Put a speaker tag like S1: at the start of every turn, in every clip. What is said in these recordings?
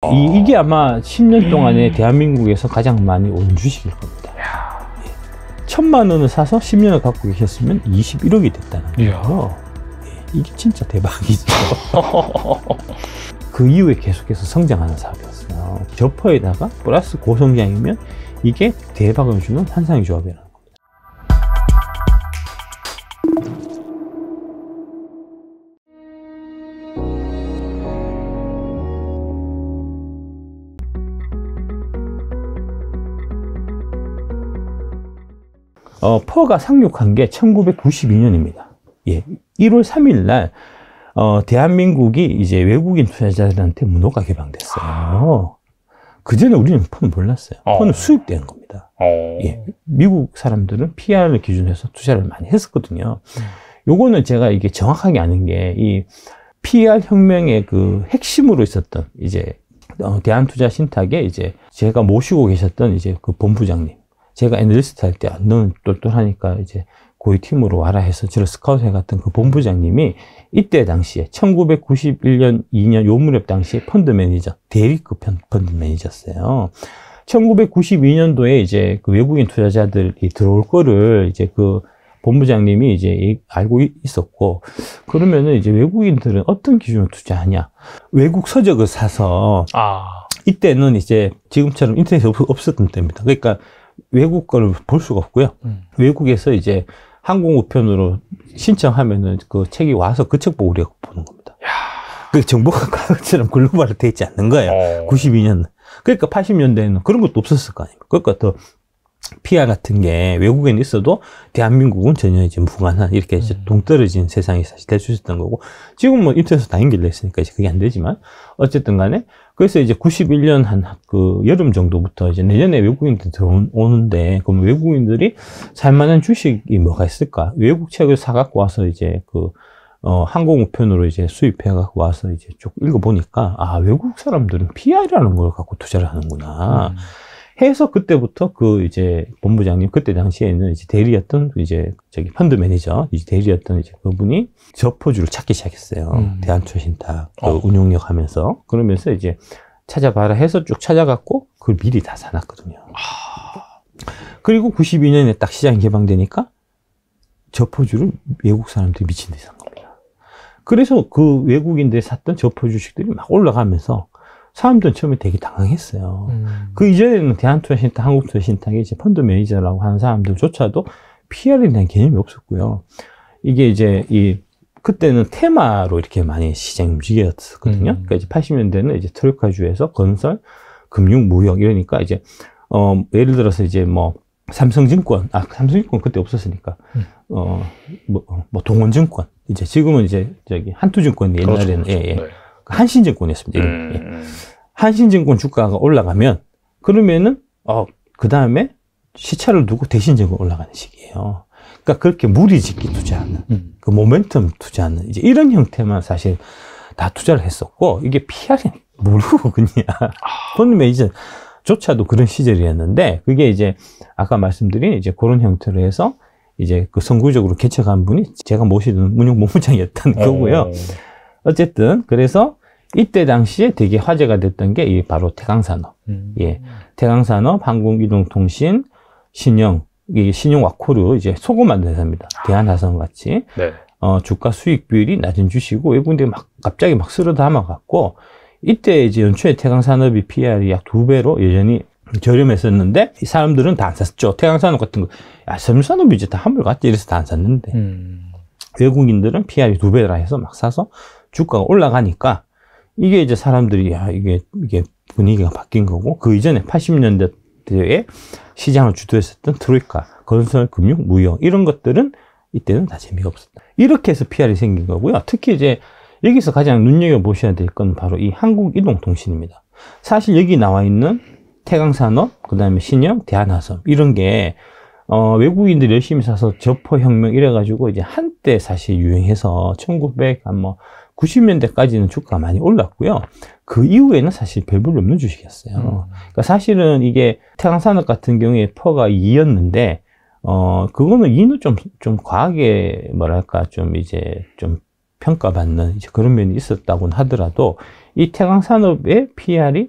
S1: 어. 이, 게 아마 10년 동안에 음. 대한민국에서 가장 많이 온 주식일 겁니다. 예. 천만 원을 사서 10년을 갖고 계셨으면 21억이 됐다는 거예요. 예. 이게 진짜 대박이죠. 그 이후에 계속해서 성장하는 사업이었어요. 저퍼에다가 플러스 고성장이면 이게 대박을 주는 환상의 조합이라는 어, 퍼가 상륙한 게 1992년입니다. 예, 1월 3일 날 어, 대한민국이 이제 외국인 투자자들한테 문호가 개방됐어요. 그 전에 우리는 퍼는 몰랐어요. 어. 는은 수입되는 겁니다. 어. 예, 미국 사람들은 PR을 기준으로 해서 투자를 많이 했었거든요. 요거는 제가 이게 정확하게 아는 게 이 PR 혁명의 그 핵심으로 있었던 이제 어, 대한투자신탁에 이제 제가 모시고 계셨던 이제 그 본부장님 제가 애널리스트 할때 너는 똘똘하니까 이제 고위 팀으로 와라 해서 저를 스카우트 해갔던 그 본부장님이 이때 당시에 1991년 2년 요 무렵 당시에 펀드 매니저 대리급 펀드 매니저였어요. 1992년도에 이제 그 외국인 투자자들이 들어올 거를 이제 그 본부장님이 이제 알고 있었고 그러면은 이제 외국인들은 어떤 기준으로 투자하냐 외국 서적을 사서 아. 이때는 이제 지금처럼 인터넷이 없, 었던 때입니다 그러니까 외국 거를 볼 수가 없고요. 음. 외국에서 이제 항공 우편으로 신청하면은 그 책이 와서 그 책 보고 우리가 보는 겁니다. 야. 그 정보가 과학처럼 글로벌로 돼 있지 않는 거예요. 어. 92년. 그러니까 80년대에는 그런 것도 없었을 거 아닙니까? 그러니까 또 피아 같은 게 외국에는 있어도 대한민국은 전혀 이제 무관한 이렇게 이제 음. 동떨어진 세상이 사실 될 수 있었던 거고 지금 뭐 인터넷에서 다 연결돼 있으니까 이제 그게 안 되지만 어쨌든 간에 그래서 이제 91년 한 그 여름 정도부터 이제 내년에 외국인들 들어오는데 그럼 외국인들이 살만한 주식이 뭐가 있을까? 외국 책을 사갖고 와서 이제 그 어, 항공우편으로 이제 수입해갖고 와서 이제 쭉 읽어보니까, 아, 외국 사람들은 PR이라는 걸 갖고 투자를 하는구나. 음. 해서 그때부터 그 이제 본부장님 그때 당시에는 이제 대리였던 그 이제 저기 펀드 매니저 이제 대리였던 이제 그분이 저포주를 찾기 시작했어요. 음. 대한초신탁 그 어. 운용력 하면서 그러면서 이제 찾아봐라 해서 쭉 찾아갔고 그걸 미리 다 사놨거든요. 아. 그리고 92년에 딱 시장이 개방되니까 저포주를 외국 사람들이 미친 듯이 산 겁니다. 그래서 그 외국인들이 샀던 저포 주식들이 막 올라가면서 사람들 은 처음에 되게 당황했어요. 음. 그 이전에는 대한투자신탁, 한국투자신탁이 이제 펀드 매니저라고 하는 사람들조차도 PR에 대한 개념이 없었고요. 이게 이제 이 그때는 테마로 이렇게 많이 시장이 움직였었거든요. 음. 그러니까 이제 80년대는 이제 트로이카주에서 건설, 금융, 무역 이러니까 이제 어 예를 들어서 이제 뭐 삼성증권, 아 삼성증권 그때 없었으니까 음. 어뭐 어, 뭐 동원증권 이제 지금은 이제 저기 한투증권 옛날에는 그렇죠, 그렇죠. 예 예. 네. 한신증권이었습니다. 음. 예. 한신증권 주가가 올라가면 그러면은 어그 다음에 시차를 두고 대신증권 올라가는 식이에요. 그러니까 그렇게 무리짓기 투자하는 음. 그 모멘텀 투자하는 이제 이런 형태만 사실 다 투자를 했었고 이게 PR이 모르고 그냥 펀드 아. 매니저 조차도 그런 시절이었는데 그게 이제 아까 말씀드린 이제 그런 형태로 해서 이제 그성구적으로 개척한 분이 제가 모시는 문용 본부장이었다는 어. 거고요. 어쨌든 그래서 이때 당시에 되게 화제가 됐던 게 바로 태강산업. 음. 예. 태강산업, 항공이동통신, 신형, 이게 신형 와코르 이제 소금 만드는 회사입니다. 아. 대한하성 같이. 네. 어, 주가 수익 비율이 낮은 주시고 외국인들이 막 갑자기 막 쓸어 담아갖고 이때 이제 연초에 태강산업이 PR이 약 두 배로 여전히 저렴했었는데 이 사람들은 다 안 샀죠. 태강산업 같은 거, 야, 섬산업이 유 이제 다 한물 갔지 이래서 다 안 샀는데 음. 외국인들은 PR이 두 배라 해서 막 사서 주가가 올라가니까 이게 이제 사람들이 야 아, 이게 이게 분위기가 바뀐 거고 그 이전에 80년대 에 시장을 주도했었던 트로이카, 건설, 금융, 무역 이런 것들은 이때는 다 재미가 없었다. 이렇게 해서 PR이 생긴 거고요. 특히 이제 여기서 가장 눈여겨 보셔야 될 건 바로 이 한국 이동 통신입니다. 사실 여기 나와 있는 태강산업, 그다음에 신영, 대한화섬 이런 게 어, 외국인들이 열심히 사서 저포 혁명 이래가지고 이제 한때 사실 유행해서 1900, 한뭐 90년대까지는 주가가 많이 올랐고요. 그 이후에는 사실 별 볼 없는 주식이었어요. 음. 그러니까 사실은 이게 태양산업 같은 경우에 퍼가 2였는데, 어, 그거는 2는 좀, 좀 과하게, 뭐랄까, 좀 이제 좀 평가받는 이제 그런 면이 있었다고는 하더라도, 이 태양산업의 PR이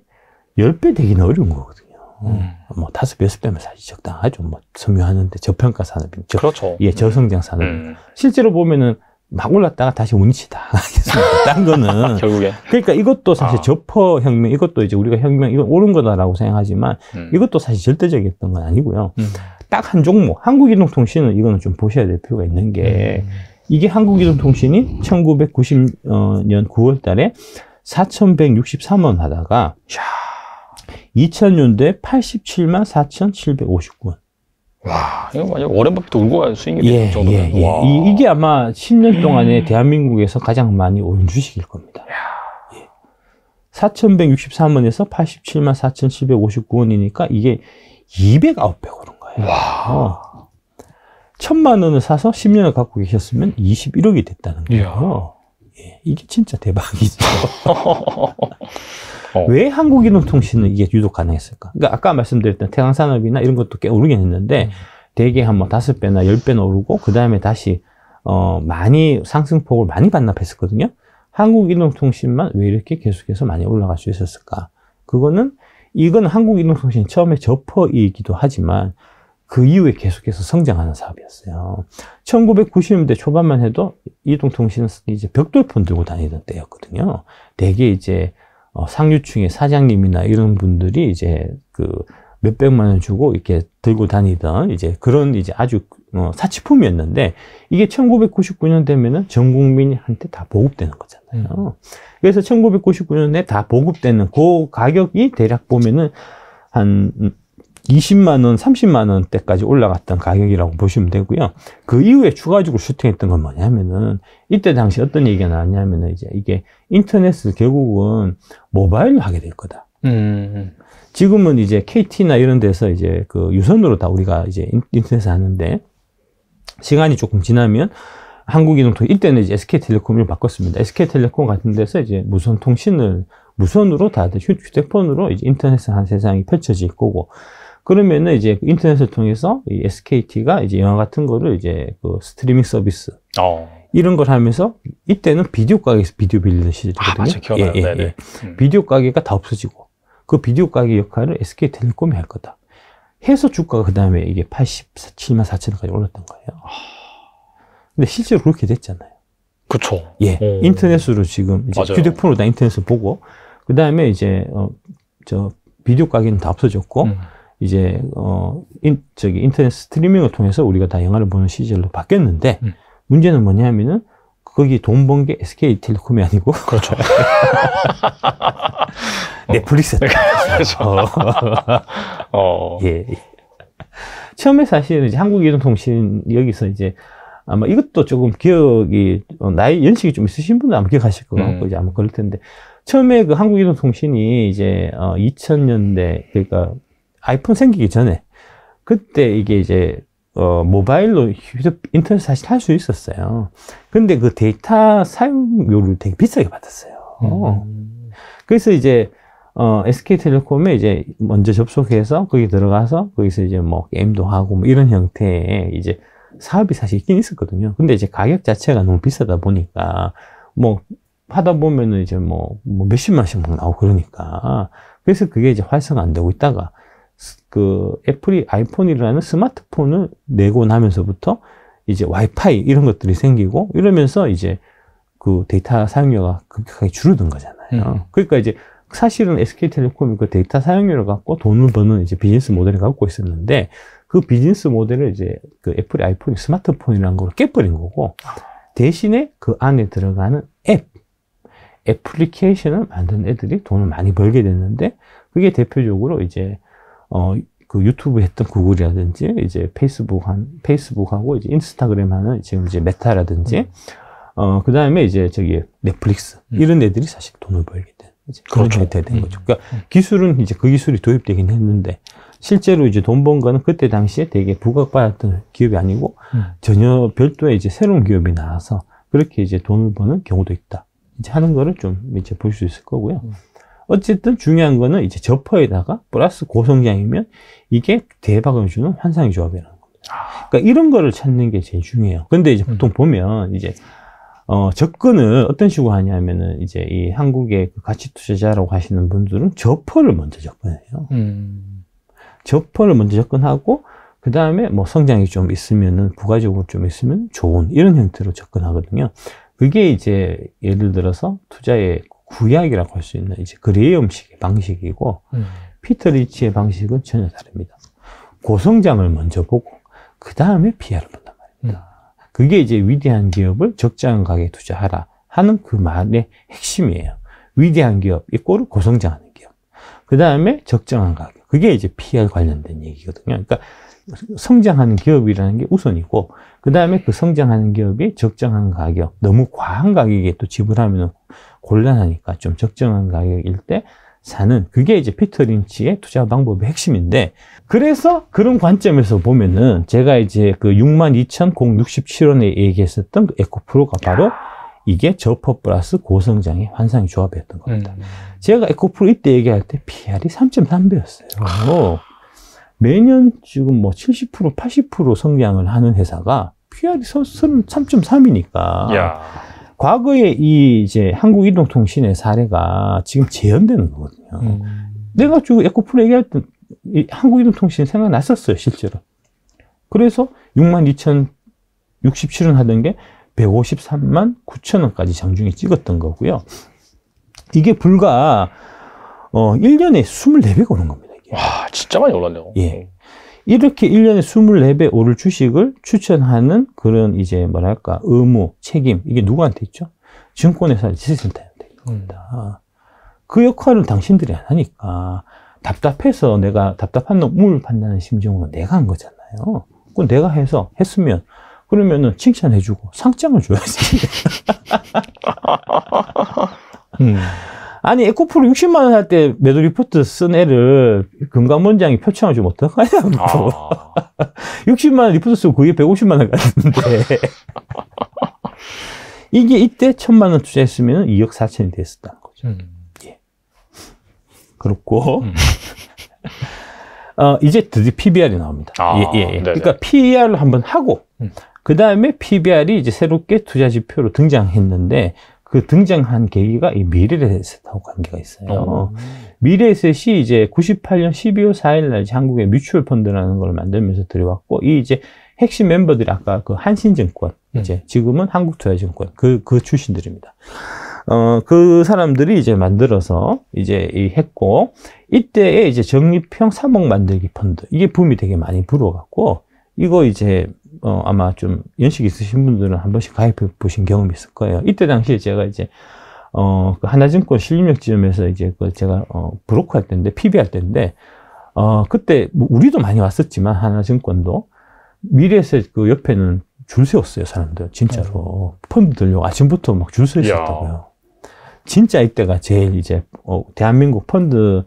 S1: 10배 되기는 어려운 거거든요. 어, 음. 뭐 다섯 배, 여섯 배면 사실 적당하죠. 뭐 섬유하는데 저평가 산업이 저, 그렇죠. 예, 저성장 산업. 음. 실제로 보면은 막 올랐다가 다시 운치다. 딴 거는. 결국에. 그러니까 이것도 사실 아. 저퍼 혁명, 이것도 이제 우리가 혁명, 이건 옳은 거다라고 생각하지만 음. 이것도 사실 절대적이었던 건 아니고요. 음. 딱한 종목. 한국이동통신은 이거는 좀 보셔야 될 필요가 있는 게 음. 이게 한국이동통신이 1990년 어, 9월 달에 4,163원 하다가 2000년대 87만 4,759원. 와, 이거 완전 워렌 버핏도 울고 가는 스윙이 될 예, 정도로. 예, 예. 이, 게 아마 10년 동안에 대한민국에서 가장 많이 오른 주식일 겁니다. 4,163원에서 87만 4,759원이니까 이게 209배 오른 거예요. 와. 어. 0만 원을 사서 10년을 갖고 계셨으면 21억이 됐다는 거예요. 예, 이게 진짜 대박이죠. 어. 왜 한국이동통신은 이게 유독 가능했을까? 그러니까 아까 말씀드렸던 태양산업이나 이런 것도 꽤 오르긴 했는데 음. 대개 한 뭐 다섯 배나 열 배나 오르고 그 다음에 다시 어 많이 상승폭을 많이 반납했었거든요. 한국이동통신만 왜 이렇게 계속해서 많이 올라갈 수 있었을까? 그거는 이건 한국이동통신 처음에 저퍼이기도 하지만 그 이후에 계속해서 성장하는 사업이었어요. 1990년대 초반만 해도 이동통신은 이제 벽돌폰 들고 다니던 때였거든요. 대개 이제 어, 상류층의 사장님이나 이런 분들이 이제 그 몇백만 원 주고 이렇게 들고 다니던 이제 그런 이제 아주 어, 사치품이었는데 이게 1999년 되면은 전 국민한테 다 보급되는 거잖아요. 음. 그래서 1999년에 다 보급되는 그 가격이 대략 보면은 한 20만원, 30만원 대까지 올라갔던 가격이라고 보시면 되고요. 그 이후에 추가적으로 슈팅했던 건 뭐냐면은, 이때 당시 어떤 얘기가 나왔냐면은, 이제 이게 인터넷을 결국은 모바일로 하게 될 거다. 음. 음. 지금은 이제 KT나 이런 데서 이제 그 유선으로 다 우리가 이제 인터넷을 하는데, 시간이 조금 지나면, 한국이동통 이때는 이제 SK텔레콤을 바꿨습니다. SK텔레콤 같은 데서 이제 무선 통신을 무선으로 다들 휴대폰으로 이제 인터넷을 한 세상이 펼쳐질 거고 그러면은 이제 인터넷을 통해서 이 SKT가 이제 영화 같은 거를 이제 그 스트리밍 서비스 어. 이런 걸 하면서 이때는 비디오 가게에서 비디오 빌리던 아, 시절이거든요. 아, 맞아, 기억나요. 예, 예, 네. 예. 음. 비디오 가게가 다 없어지고 그 비디오 가게 역할을 SK텔레콤이 할 거다. 해서 주가가 그 다음에 이게 87만 4천 원까지 올랐던 거예요. 아. 근데 실제로 그렇게 됐잖아요. 그쵸. 예. 오... 인터넷으로 지금 이제 맞아요. 휴대폰으로 다 인터넷을 보고 그 다음에 이제 어, 저 비디오 가게는 다 없어졌고 음. 이제 어 인, 저기 인터넷 스트리밍을 통해서 우리가 다 영화를 보는 시절로 바뀌었는데 음. 문제는 뭐냐면은 거기 돈 번 게 SK텔레콤이 아니고 그렇죠. 넷플릭스. 어. 그렇죠. 어. 어. 예. 처음에 사실은 이제 한국이동통신 여기서 이제 아마 이것도 조금 기억이 어, 나이 연식이 좀 있으신 분은 아마 기억하실 것 음. 같고 음. 이제 아마 그럴 텐데 처음에 그 한국이동통신이 이제 어 2000년대 그러니까 아이폰 생기기 전에 그때 이게 이제 어, 모바일로 인터넷 사실 할 수 있었어요. 근데 그 데이터 사용료를 되게 비싸게 받았어요. 음. 그래서 이제 어, SK텔레콤에 이제 먼저 접속해서 거기 들어가서 거기서 이제 뭐 게임도 하고 뭐 이런 형태의 이제 사업이 사실 있긴 있었거든요. 근데 이제 가격 자체가 너무 비싸다 보니까 뭐 하다 보면은 이제 뭐, 뭐 몇십만씩 막 나오고 그러니까 그래서 그게 이제 활성화 안 되고 있다가 그 애플이 아이폰이라는 스마트폰을 내고 나면서부터 이제 와이파이 이런 것들이 생기고 이러면서 이제 그 데이터 사용료가 급격하게 줄어든 거잖아요. 음. 그러니까 이제 사실은 SK텔레콤이 그 데이터 사용료를 갖고 돈을 버는 이제 비즈니스 모델을 갖고 있었는데 그 비즈니스 모델을 이제 그애플이 아이폰이 스마트폰이라는 걸 깨버린 거고 대신에 그 안에 들어가는 앱 애플리케이션을 만든 애들이 돈을 많이 벌게 됐는데 그게 대표적으로 이제 어, 그 유튜브 했던 구글이라든지 이제 페이스북 한 페이스북하고 이제 인스타그램 하는 지금 이제 메타라든지 음. 어 그다음에 이제 저기 넷플릭스 음. 이런 애들이 사실 돈을 벌게 된 이제 그런 그렇 형태가 된 음. 거죠. 그러니까 기술은 이제 그 기술이 도입되긴 했는데 실제로 이제 돈 번 거는 그때 당시에 되게 부각받았던 기업이 아니고 전혀 별도의 이제 새로운 기업이 나와서 그렇게 이제 돈을 버는 경우도 있다. 이제 하는 거를 좀 이제 볼 수 있을 거고요. 어쨌든 중요한 거는 이제 저퍼에다가 플러스 고성장이면 이게 대박을 주는 환상의 조합이라는 겁니다. 아. 그러니까 이런 거를 찾는 게 제일 중요해요. 근데 이제 보통 음. 보면 이제 어, 접근을 어떤 식으로 하냐면은 이제 이 한국의 그 가치 투자자라고 하시는 분들은 저퍼를 먼저 접근해요. 음. 저퍼를 먼저 접근하고 그 다음에 뭐 성장이 좀 있으면은 부가적으로 좀 있으면 좋은 이런 형태로 접근하거든요. 그게 이제 예를 들어서 투자의 구약이라고 할 수 있는 이제 그리의 음식의 방식이고 음. 피터 리치의 방식은 전혀 다릅니다. 고성장을 먼저 보고 그 다음에 피해를 본단 말입니다. 음. 그게 이제 위대한 기업을 적정한 가격에 투자하라 하는 그 말의 핵심이에요. 위대한 기업 이꼬 고성장하는 기업. 그 다음에 적정한 가격. 그게 이제 PR 관련된 얘기거든요. 그러니까 성장하는 기업이라는 게 우선이고 그 다음에 그 성장하는 기업이 적정한 가격, 너무 과한 가격에 또 지불하면 곤란하니까 좀 적정한 가격일 때 사는 그게 이제 피터 린치의 투자 방법의 핵심인데 그래서 그런 관점에서 보면은 제가 이제 그 62,067원에 얘기했었던 그 에코프로가 바로 이게 저퍼 플러스 고성장의 환상 조합이었던 겁니다. 음. 제가 에코프로 이때 얘기할 때 PR이 3.3배였어요. 아. 매년 지금 뭐 70%, 80% 성장을 하는 회사가 PR이 33.3이니까 야. 과거에 이 이제 한국 이동통신의 사례가 지금 재현되는 거거든요. 음. 내가 지 에코프로 얘기할 때 한국 이동통신 생각났었어요, 실제로. 그래서 6만 2천 67원 하던 게 153만 9천 원까지 장중에 찍었던 거고요. 이게 불과 어 1년에 24배가 오는 겁니다. 와, 진짜 많이 올랐네요. 예. 음. 이렇게 일년에 24배 오를 주식을 추천하는 그런 이제 뭐랄까, 의무, 책임, 이게 누구한테 있죠? 증권회사 지식센터한테 있는 음. 겁니다. 그 역할을 당신들이 안 하니까 답답해서 내가 답답한 놈을 판다는 심정으로 내가 한 거잖아요. 그건 내가 해서 했으면 그러면은 칭찬해주고 상장을 줘야지. 음. 아니 에코프로 60만 원할 때 매도 리포트 쓴 애를 금감원장이 표창을 좀 어떡하냐고 아. 60만 원 리포트 쓰고 그게 150만 원 갔는데 이게 이때 천만 원 투자했으면 2억 4천이 됐었다는 거죠 그렇죠. 음. 예. 그렇고 음. 어, 이제 드디어 PBR이 나옵니다 아, 예, 예, 예. 그러니까 PER을 한번 하고 음. 그 다음에 PBR이 이제 새롭게 투자 지표로 등장했는데 그 등장한 계기가 이 미래에셋하고 관계가 있어요. 어. 미래에셋이 이제 98년 12월 4일날 한국의 뮤추얼 펀드라는 걸 만들면서 들여왔고 이 이제 핵심 멤버들이 아까 그 한신증권 음. 이제 지금은 한국투자증권 그그 출신들입니다. 어 그 사람들이 이제 만들어서 이제 이 했고 이때에 이제 적립형 3억 만들기 펀드 이게 붐이 되게 많이 불어갖고 이거 이제 어, 아마 좀 연식 있으신 분들은 한 번씩 가입해 보신 경험이 있을 거예요. 이때 당시에 제가 이제 어, 그 하나증권 실림역 지점에서 이제 그 제가 어, 브로커 할 때인데 PB 할 때인데 어, 그때 뭐 우리도 많이 왔었지만 하나증권도 미래에서 그 옆에는 줄 세웠어요 사람들 진짜로 음. 펀드 들려고 아침부터 막줄서 있었다고요. 진짜 이때가 제일 이제 어, 대한민국 펀드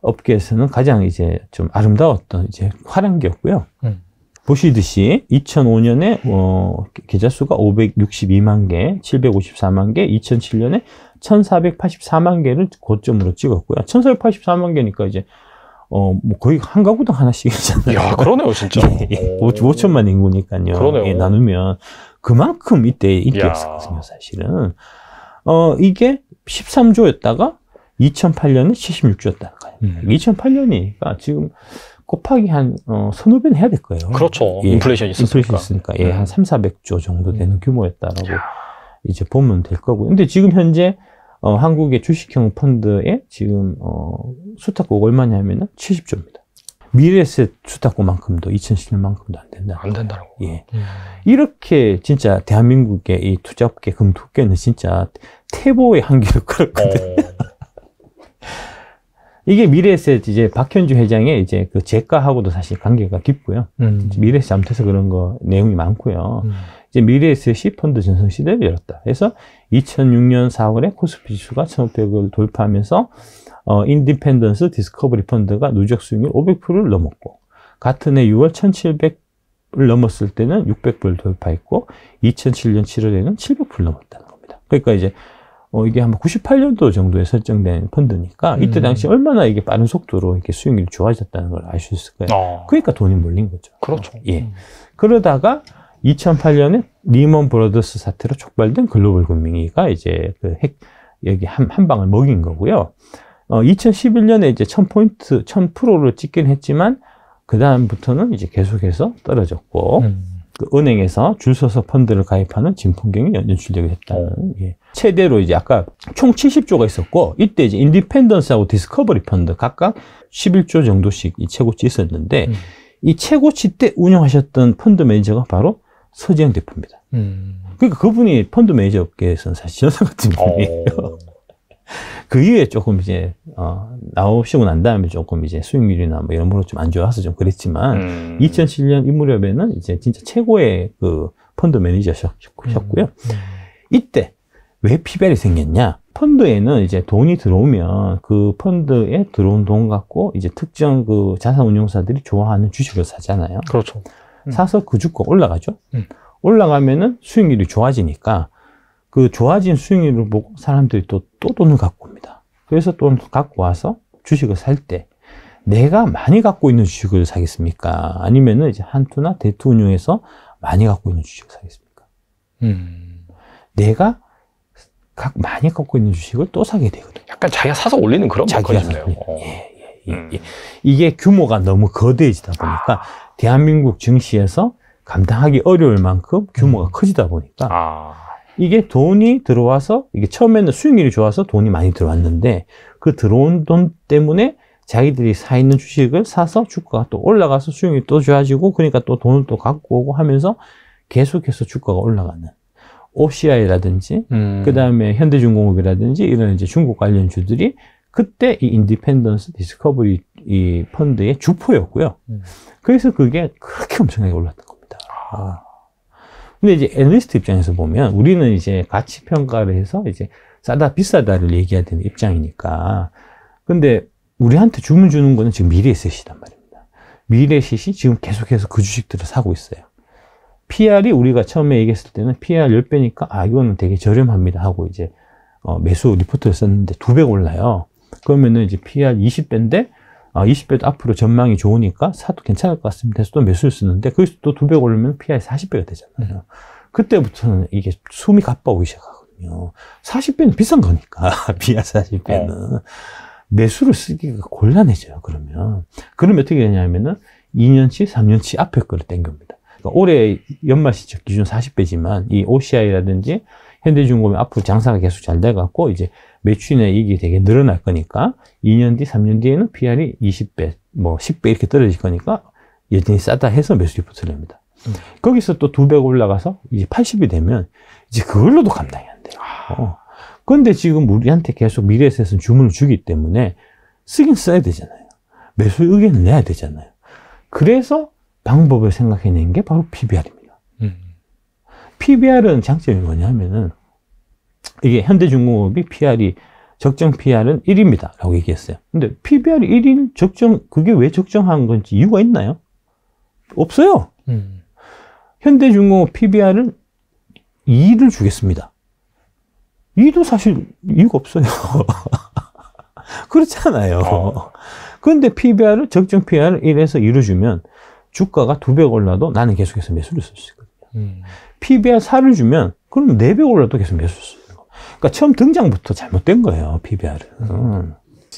S1: 업계에서는 가장 이제 좀 아름다웠던 이제 화랑기였고요. 음. 보시듯이 2005년에 어, 계좌 수가 562만 개, 754만 개, 2007년에 1,484만 개를 고점으로 찍었고요. 1,484만 개니까 이제 어, 뭐 거의 한 가구당 하나씩이잖아요. 야, 그러네요, 진짜. 예, 예. 5천만 인구니까요. 그러네요. 예, 나누면 그만큼 이때 인기였거든요, 사실은. 어, 이게 13조였다가 2008년에 76조였다는 거요 음. 2008년이니까 지금 곱하기 한 어, 서너 배는 해야 될 거예요. 그렇죠. 예, 인플레이션이 있으니까. 인플레이션 있으니까. 예, 음. 한 3, 400조 정도 음. 되는 규모였다라고 이제 보면 될 거고. 근데 지금 현재 어, 한국의 주식형 펀드에 지금 어, 수탁국 얼마냐면은 70조입니다. 미래에셋 수탁고만큼도 2010년만큼도 안 된다. 안 된다라고. 예. 음. 이렇게 진짜 대한민국의 이 투자업계 금투계는 진짜 태보의 한계를 끌었거든. 어. 이게 미래에셋 이제 박현주 회장의 이제 그 재가하고도 사실 관계가 깊고요. 음. 미래에셋 잘못해서 그런 거 내용이 많고요. 음. 이제 미래에셋이 펀드 전성 시대를 열었다. 그래서 2006년 4월에 코스피 지수가 1,500을 돌파하면서 어 인디펜던스 디스커버리 펀드가 누적 수익률 500%를 넘었고 같은 해 6월 1,700을 넘었을 때는 600불 돌파했고 2007년 7월에는 700불 넘었다는 겁니다. 그러니까 이제 어, 이게 한 98년도 정도에 설정된 펀드니까 이때 음. 당시 얼마나 이게 빠른 속도로 이렇게 수익률이 좋아졌다는 걸 알 수 있을 거예요. 어. 그러니까 돈이 몰린 거죠. 그렇죠. 어, 예. 음. 그러다가 2008년에 리먼 브로더스 사태로 촉발된 글로벌 금융위가 이제 그 핵, 여기 한, 한 방을 먹인 거고요. 어, 2011년에 이제 1000포인트, 1000%를 찍긴 했지만, 그다음부터는 이제 계속해서 떨어졌고, 음. 그 은행에서 줄 서서 펀드를 가입하는 진풍경이 연출되게 됐다는 예. 최대로 이제 아까 총 70조가 있었고 이때 이제 인디펜던스하고 디스커버리 펀드 각각 11조 정도씩 이 최고치 있었는데 음. 이 최고치 때 운영하셨던 펀드 매니저가 바로 서지영 대표입니다. 음. 그러니까 그분이 펀드 매니저 업계에서는 사실 전사 같은 어. 분이에요. 그 이후에 조금 이제 어, 나오시고 난 다음에 조금 이제 수익률이나 뭐 이런 부분 좀안 좋아서 좀 그랬지만 음. 2007년 이 무렵에는 이제 진짜 최고의 그 펀드 매니저셨고요. 음. 음. 이때 왜 피벨이 생겼냐? 펀드에는 이제 돈이 들어오면 그 펀드에 들어온 돈 갖고 이제 특정 그 자산운용사들이 좋아하는 주식을 사잖아요. 그렇죠. 음. 사서 그 주가 올라가죠. 음. 올라가면은 수익률이 좋아지니까 그 좋아진 수익률을 보고 사람들이 또, 또 돈을 갖고 옵니다. 그래서 돈을 갖고 와서 주식을 살 때 내가 많이 갖고 있는 주식을 사겠습니까? 아니면은 이제 한투나 대투 운용해서 많이 갖고 있는 주식을 사겠습니까? 음. 내가 각 많이 갖고 있는 주식을 또 사게 되거든요. 약간 자기가 사서 올리는 그런 거거든요. 어. 예, 예, 예, 음. 예. 이게 규모가 너무 거대해지다 아. 보니까 아. 대한민국 증시에서 감당하기 어려울 만큼 규모가 음. 커지다 보니까 아. 이게 돈이 들어와서 이게 처음에는 수익률이 좋아서 돈이 많이 들어왔는데 그 들어온 돈 때문에 자기들이 사 있는 주식을 사서 주가가 또 올라가서 수익이 률또 좋아지고 그러니까 또 돈을 또 갖고 오고 하면서 계속해서 주가가 올라가는 OCI라든지 음. 그다음에 현대중공업이라든지 이런 이제 중국 관련 주들이 그때 이 인디펜던스 디스커버리 이 펀드의 주포였고요. 음. 그래서 그게 그렇게 엄청나게 올랐던 겁니다. 아. 근데 이제 애널리스트 입장에서 보면 우리는 이제 가치 평가를 해서 이제 싸다 비싸다를 얘기해야 되는 입장이니까 근데 우리한테 주문 주는 거는 지금 미래에셋이단 말입니다 미래에셋이 지금 계속해서 그 주식들을 사고 있어요 PR이 우리가 처음에 얘기했을 때는 PR 10배니까 아 이거는 되게 저렴합니다 하고 이제 어, 매수 리포트를 썼는데 2배 올라요 그러면은 이제 PR 20배인데 20배도 아, 앞으로 전망이 좋으니까 사도 괜찮을 것 같습니다 해서 또 매수를 쓰는데 거기서 또두배 오르면 PI 40배가 되잖아요. 네. 그때부터는 이게 숨이 가빠오기 시작하거든요. 40배는 비싼 거니까, 비하 40배는. 매수를 쓰기가 곤란해져요, 그러면. 그러면 어떻게 되냐면은 2년치, 3년치 앞에 거를 땡깁니다. 그러니까 올해 연말 시적 기준 40배지만 이 OCI라든지 현대중공업 앞으로 장사가 계속 잘 돼갖고 이제 매출이나 이익이 되게 늘어날 거니까 2년 뒤, 3년 뒤에는 PR이 20배, 뭐 10배 이렇게 떨어질 거니까 여전히 싸다 해서 매수리포트를 합니다 음. 거기서 또 두 배 올라가서 이제 80이 되면 이제 그걸로도 감당이 안 돼요. 그런데 아. 어. 지금 우리한테 계속 미래에셋은 주문을 주기 때문에 쓰긴 써야 되잖아요. 매수 의견을 내야 되잖아요. 그래서 방법을 생각해낸 게 바로 PBR입니다. 음. PBR은 장점이 뭐냐면은 이게 현대중공업이 PR이 적정 PR은 1입니다. 라고 얘기했어요. 근데 PBR이 1인 적정, 그게 왜 적정한 건지 이유가 있나요? 없어요. 음. 현대중공업 PBR은 2를 주겠습니다. 2도 사실 이유가 없어요. 그렇잖아요. 어. 근데 PBR을, 적정 PR을 1에서 2로 주면 주가가 2배 올라도 나는 계속해서 매수를 쓸 수 있거든요. 음. PBR 4를 주면 그럼 4배 올라도 계속 매수를 쓸수 있어요. 그러니까 처음 등장부터 잘못된 거예요, PBR은. 음.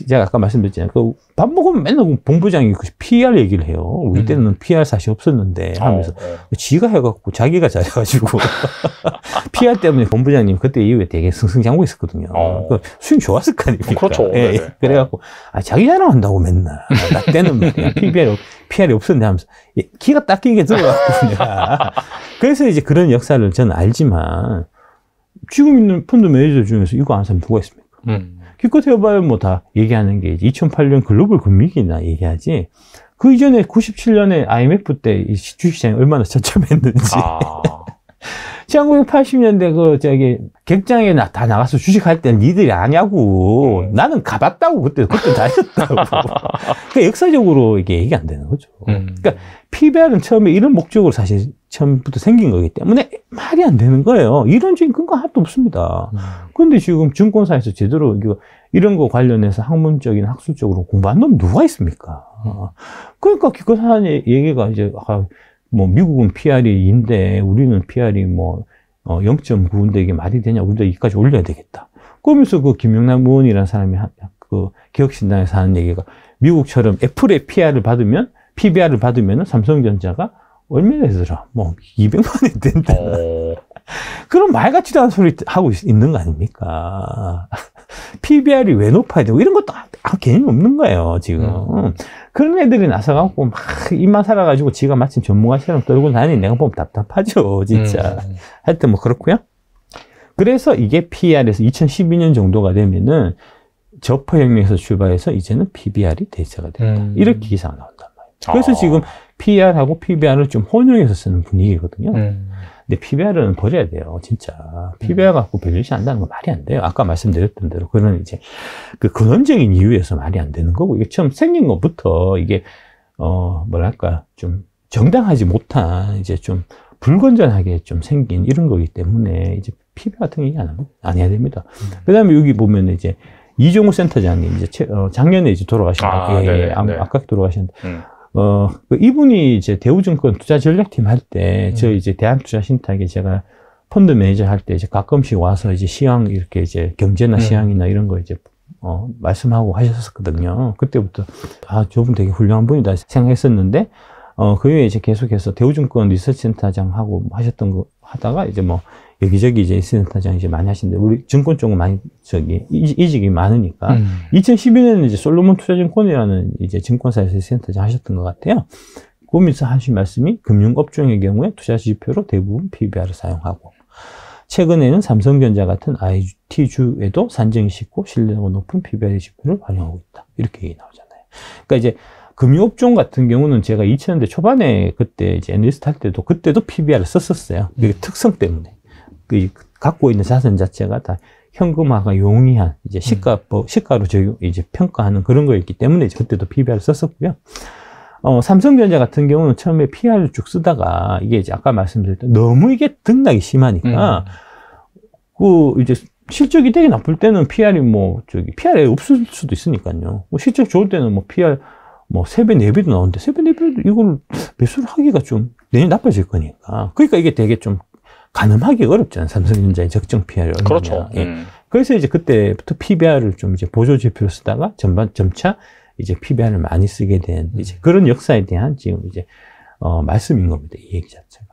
S1: 제가 아까 말씀드렸잖아요. 그 밥 먹으면 맨날 그 본부장이 그 PR 얘기를 해요. 우리 음. 때는 음. PR 사실 없었는데 어, 하면서 어, 지가 해갖고 자기가 잘해가지고 PR 때문에 본부장님 그때 이후에 되게 승승장구 했었거든요. 어. 그 수익 좋았을 거 아닙니까? 어, 그렇죠. 예, 예. 그래갖고 아, 자기 자랑한다고 맨날 나 때는 뭐 PR PR이 없었는데 하면서 예, 기가 딱끼게 들어갔거든요. 그래서 이제 그런 역사를 저는 알지만 지금 있는 펀드 매니저 중에서 이거 안 사면 누가 있습니까? 음. 기껏 해봐야 뭐 다 얘기하는 게 2008년 글로벌 금융위기나 얘기하지. 그 이전에 97년에 IMF 때 이 주식시장이 얼마나 처점했는지 아. 1980년대 그 저기 객장에 나, 다 나가서 주식할 때는 니들이 아냐고 음. 나는 가봤다고 그때 그때 다녔다고 그러니까 역사적으로 이게 얘기 안 되는 거죠 음. 그러니까 피베알은 처음에 이런 목적으로 사실 처음부터 생긴 거기 때문에 말이 안 되는 거예요. 이런적인 근거 하나도 없습니다. 음. 그런데 음. 지금 증권사에서 제대로 이거 이런 거 관련해서 학문적인 학술적으로 공부한 놈 누가 있습니까? 음. 그러니까 기껏하는 그 얘기가 이제 아, 뭐 미국은 PR이인데 우리는 PR이 뭐 어, 0.9인데 이게 말이 되냐? 우리도 여기까지 올려야 되겠다. 그러면서 그 김영남 의원이라는 사람이 그 개혁신당에서 하는 얘기가 미국처럼 애플의 PR을 받으면 PBR을 받으면 삼성전자가 얼마나 되더라? 뭐, 2 0 0만원 된다. 어. 그런 말 같지도 않은 소리 하고 있는 거 아닙니까? PBR이 왜 높아야 되고, 이런 것도 아, 개념이 없는 거예요, 지금. 음. 그런 애들이 나서갖고, 막 입만 살아가지고 지가 마침 전문가처럼 떨고 다니 내가 보면 답답하죠, 진짜. 음. 하여튼 뭐 그렇고요 그래서 이게 PR에서 2012년 정도가 되면은, 저퍼 혁명에서 출발해서 이제는 PBR이 대세가 된다. 음. 이렇게 기사가 나온단 말이에요. 그래서 아. 지금 PER하고 PBR을 좀 혼용해서 쓰는 분위기거든요. 음. 근데 PBR은 버려야 돼요, 진짜. PBR 음. 갖고 밸류시 안다는건 말이 안 돼요. 아까 말씀드렸던 대로 그런 이제 그 근원적인 이유에서 말이 안 되는 거고 이게 처음 생긴 것부터 이게 어 뭐랄까 좀 정당하지 못한 이제 좀 불건전하게 좀 생긴 이런 거기 때문에 이제 PBR 같은 얘기 안안 해야 됩니다. 음. 그다음에 여기 보면 이제 이종우 센터장님 이제 어, 작년에 이제 돌아가신 아, 예, 네, 예, 네. 네. 아깝게 네. 돌아가셨는데. 음. 어, 그 이분이 이제 대우증권 투자 전략팀 할 때, 음. 저 이제 대한투자신탁에 제가 펀드 매니저 할 때 이제 가끔씩 와서 이제 시황 이렇게 이제 경제나 네. 시황이나 이런 거 이제 어, 말씀하고 하셨었거든요. 그때부터 아, 저분 되게 훌륭한 분이다 생각했었는데, 어, 그 이후에 이제 계속해서 대우증권 리서치센터장하고 하셨던 거 하다가 이제 뭐 여기저기 이제 SNS 타장 이제 많이 하시는데 우리 증권 쪽은 많이 저기 이직이 많으니까 음. 2012년에 이제 솔로몬 투자증권이라는 이제 증권사에서 SNS 타장 하셨던 것 같아요. 고민서 그 하신 말씀이 금융업종의 경우에 투자 지표로 대부분 PBR을 사용하고 최근에는 삼성전자 같은 IT주에도 산정이 쉽고 신뢰도가 높은 PBR 지표를 반영하고 있다. 이렇게 얘기 나오잖아요. 그러니까 이제 금융업종 같은 경우는 제가 2000년대 초반에 그때 이제 NS 탈 때도 그때도 PBR을 썼었어요. 그 특성 때문에. 그 갖고 있는 자산 자체가 다 현금화가 용이한 이제 시가 음. 시가로 적용 이제 평가하는 그런 거였기 때문에 그때도 PBR 썼었고요. 어, 삼성전자 같은 경우는 처음에 PR을 쭉 쓰다가 이게 이제 아까 말씀드렸던 너무 이게 등락이 심하니까 음. 그 이제 실적이 되게 나쁠 때는 PR이 뭐 저기 PR에 없을 수도 있으니까요. 뭐 실적 좋을 때는 뭐 PR 뭐세배 네배도 나오는데 세배 네배도 이걸 매수를 하기가 좀 내년 나빠질 거니까. 그러니까 이게 되게 좀 가늠하기 어렵잖아요. 삼성전자의 적정 PR이 얼마냐. 그렇죠. 예. 음. 그래서 이제 그때부터 PBR을 좀 이제 보조 지표로 쓰다가 전반 점차 이제 PBR을 많이 쓰게 된 이제 그런 역사에 대한 지금 이제 어 말씀인 겁니다. 이 얘기 자체. 가